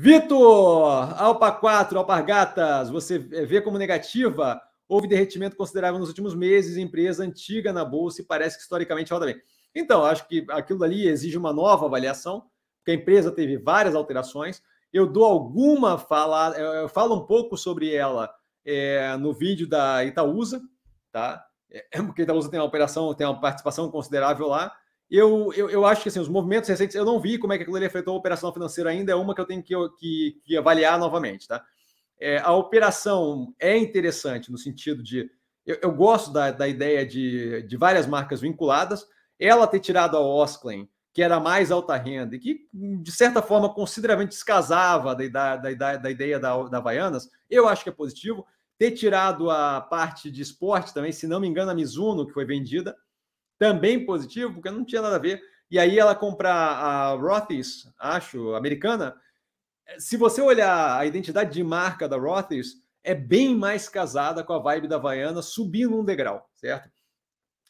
Vitor, Alpa 4, Alpargatas, você vê como negativa? Houve derretimento considerável nos últimos meses, empresa antiga na bolsa e parece que historicamente roda tá bem. Então, acho que aquilo ali exige uma nova avaliação, porque a empresa teve várias alterações. Eu dou alguma fala, eu falo um pouco sobre ela é, no vídeo da Itaúsa, tá? É, porque a Itaúsa tem uma operação, tem uma participação considerável lá. Eu, eu, eu, acho que assim, os movimentos recentes, eu não vi como é que ele afetou a operação financeira ainda, é uma que eu tenho que, que, que avaliar novamente. Tá? É, a operação é interessante no sentido de. Eu, eu gosto da, da ideia de, de várias marcas vinculadas, ela ter tirado a Osklin, que era mais alta renda e que, de certa forma, consideravelmente descasava da, da, da, da ideia da, da Havaianas, eu acho que é positivo. Ter tirado a parte de esporte também, se não me engano, a Mizuno, que foi vendida também positivo, porque não tinha nada a ver. E aí ela compra a Rothy's, acho, americana. Se você olhar a identidade de marca da Rothy's, é bem mais casada com a vibe da Havaiana, subindo um degrau, certo?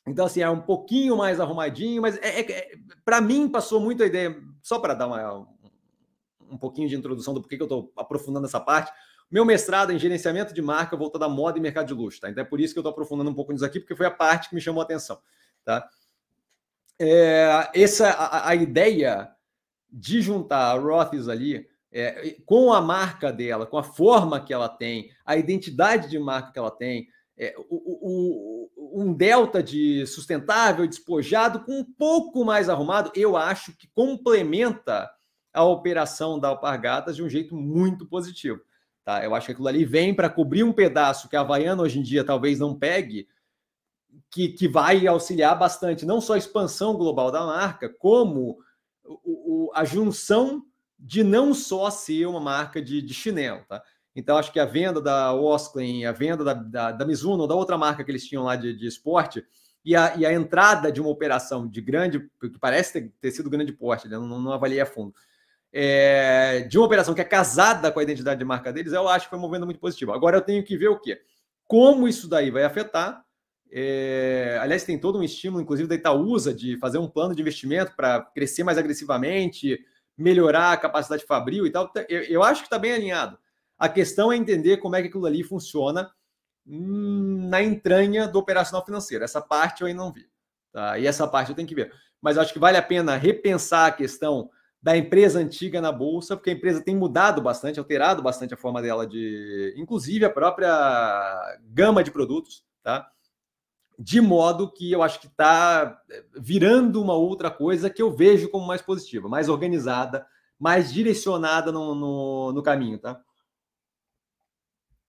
Então, assim, é um pouquinho mais arrumadinho, mas é, é, é para mim passou muito a ideia, só para dar uma, um pouquinho de introdução do porquê que eu estou aprofundando essa parte. Meu mestrado em gerenciamento de marca voltado à moda e mercado de luxo, tá? Então é por isso que eu estou aprofundando um pouco nisso aqui, porque foi a parte que me chamou a atenção. Tá? É, essa a, a, ideia de juntar a Roths ali é, com a marca dela, com a forma que ela tem, a identidade de marca que ela tem, é, o, o, um delta de sustentável, despojado, com um pouco mais arrumado, eu acho que complementa a operação da Alpargatas de um jeito muito positivo. Tá? Eu acho que aquilo ali vem para cobrir um pedaço que a Havaiana hoje em dia talvez não pegue, que, que vai auxiliar bastante, não só a expansão global da marca, como o, o, a junção de não só ser uma marca de, de chinelo, tá? Então, acho que a venda da Osklin, a venda da, da, da Mizuno, da outra marca que eles tinham lá de, de esporte, e a, e a, entrada de uma operação de grande, que parece ter, ter sido grande porte, não, né? não, não avaliei a fundo, é, de uma operação que é casada com a identidade de marca deles, eu acho que foi uma venda muito positiva. Agora eu tenho que ver o quê? Como isso daí vai afetar é, aliás, tem todo um estímulo, inclusive, da Itaúsa, de fazer um plano de investimento para crescer mais agressivamente, melhorar a capacidade fabril e tal. Então, eu, eu acho que está bem alinhado. A questão é entender como é que aquilo ali funciona hum, na entranha do operacional financeiro. Essa parte eu ainda não vi. Tá? E essa parte eu tenho que ver. Mas acho que vale a pena repensar a questão da empresa antiga na bolsa, porque a empresa tem mudado bastante, alterado bastante a forma dela de, inclusive a própria gama de produtos, tá? de modo que eu acho que está eh, virando uma outra coisa que eu vejo como mais positiva, mais organizada, mais direcionada no, no, no caminho, tá?